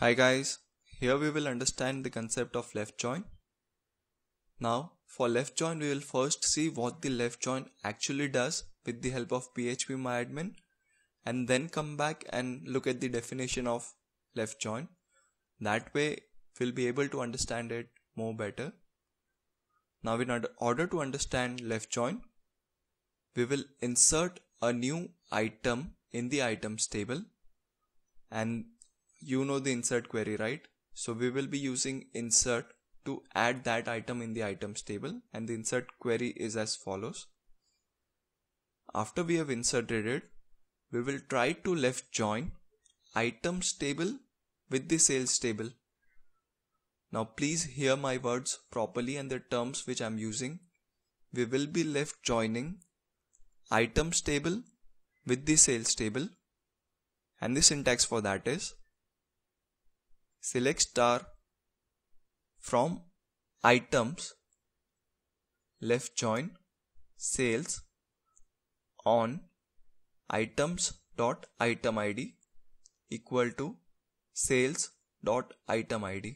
Hi guys, here we will understand the concept of left join. Now for left join we will first see what the left join actually does with the help of PHP MyAdmin, and then come back and look at the definition of left join. That way we'll be able to understand it more better. Now in order to understand left join, we will insert a new item in the items table and you know the insert query, right? So we will be using insert to add that item in the items table and the insert query is as follows. After we have inserted it, we will try to left join items table with the sales table. Now please hear my words properly and the terms which I'm using. We will be left joining items table with the sales table and the syntax for that is select star from items left join sales on items dot item id equal to sales dot item id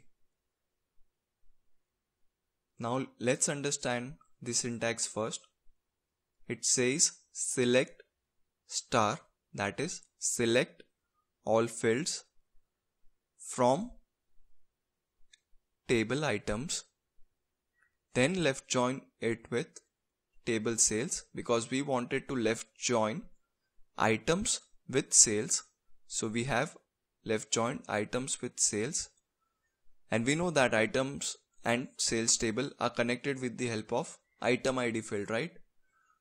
now let's understand the syntax first it says select star that is select all fields from table items then left join it with table sales because we wanted to left join items with sales so we have left join items with sales and we know that items and sales table are connected with the help of item id field right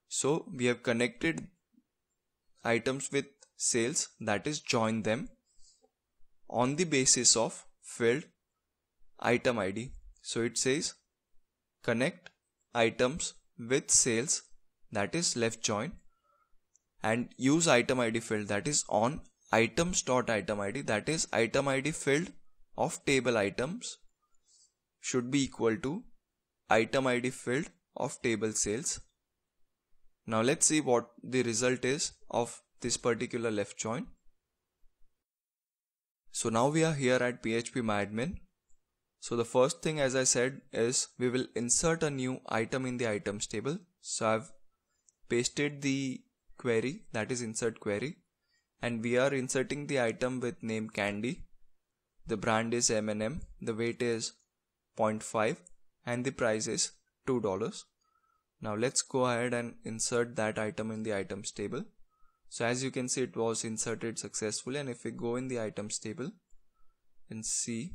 so we have connected items with sales that is join them on the basis of field item ID. So it says connect items with sales that is left join and use item ID field that is on items dot item ID that is item ID field of table items should be equal to item ID field of table sales. Now let's see what the result is of this particular left join. So now we are here at PHP MyAdmin so the first thing as I said is we will insert a new item in the items table. So I've pasted the query that is insert query and we are inserting the item with name candy. The brand is M&M, the weight is 0.5 and the price is $2. Now let's go ahead and insert that item in the items table. So as you can see it was inserted successfully and if we go in the items table and see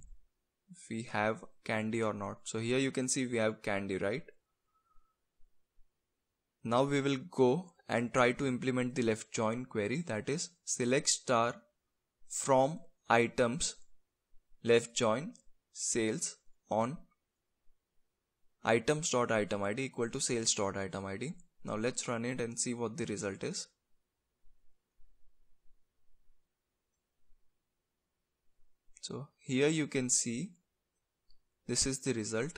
we have candy or not so here you can see we have candy right now we will go and try to implement the left join query that is select star from items left join sales on item id equal to item id now let's run it and see what the result is so here you can see this is the result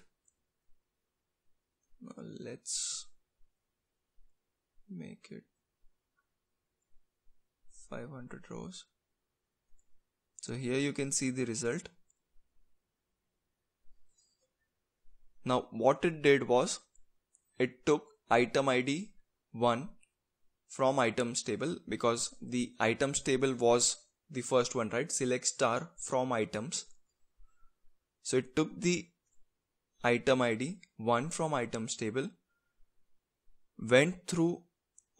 uh, let's make it 500 rows so here you can see the result now what it did was it took item id 1 from items table because the items table was the first one right select star from items so it took the item ID 1 from items table, went through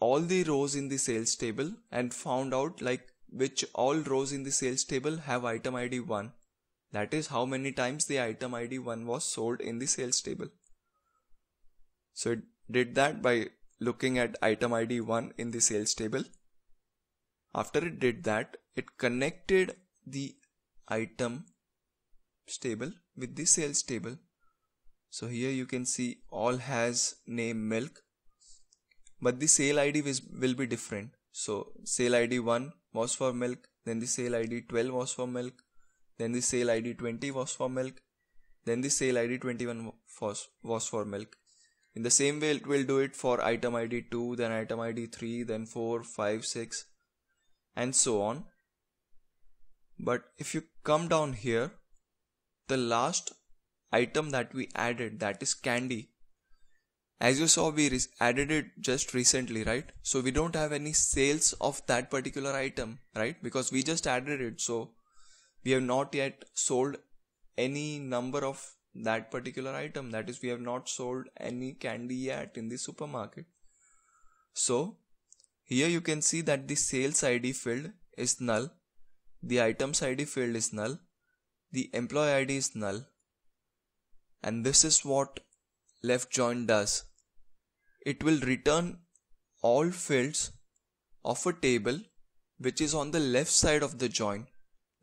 all the rows in the sales table and found out like which all rows in the sales table have item ID 1. That is how many times the item ID 1 was sold in the sales table. So it did that by looking at item ID 1 in the sales table. After it did that, it connected the item table with the sales table so here you can see all has name milk but the sale id will be different so sale id 1 was for milk then the sale id 12 was for milk then the sale id 20 was for milk then the sale id 21 was, was for milk in the same way it will do it for item id 2 then item id 3 then 4 5 6 and so on but if you come down here the last item that we added that is candy as you saw we added it just recently right so we don't have any sales of that particular item right because we just added it so we have not yet sold any number of that particular item that is we have not sold any candy yet in the supermarket so here you can see that the sales id field is null the items id field is null the employee id is null and this is what left join does it will return all fields of a table which is on the left side of the join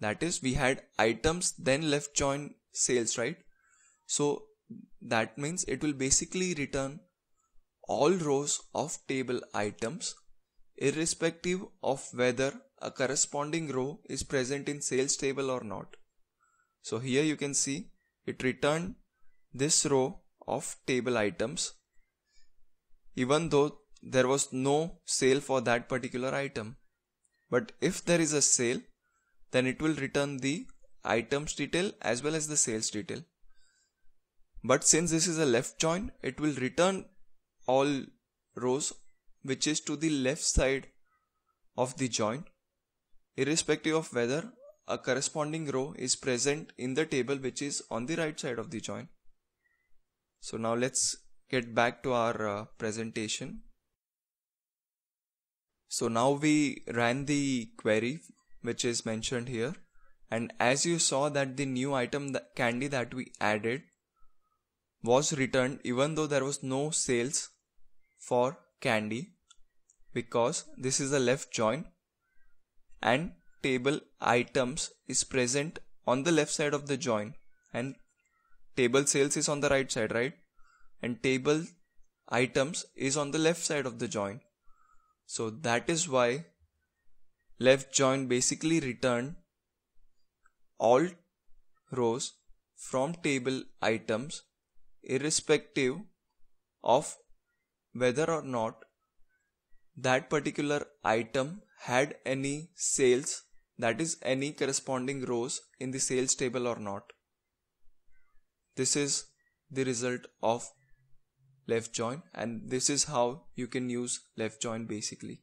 that is we had items then left join sales right so that means it will basically return all rows of table items irrespective of whether a corresponding row is present in sales table or not so here you can see it returned this row of table items even though there was no sale for that particular item. But if there is a sale then it will return the items detail as well as the sales detail. But since this is a left join it will return all rows which is to the left side of the join irrespective of whether a corresponding row is present in the table which is on the right side of the join. So now let's get back to our uh, presentation. So now we ran the query which is mentioned here and as you saw that the new item that candy that we added was returned even though there was no sales for candy because this is a left join and table items is present on the left side of the join and table sales is on the right side right and table items is on the left side of the join so that is why left join basically return all rows from table items irrespective of whether or not that particular item had any sales that is any corresponding rows in the sales table or not. This is the result of left join and this is how you can use left join basically.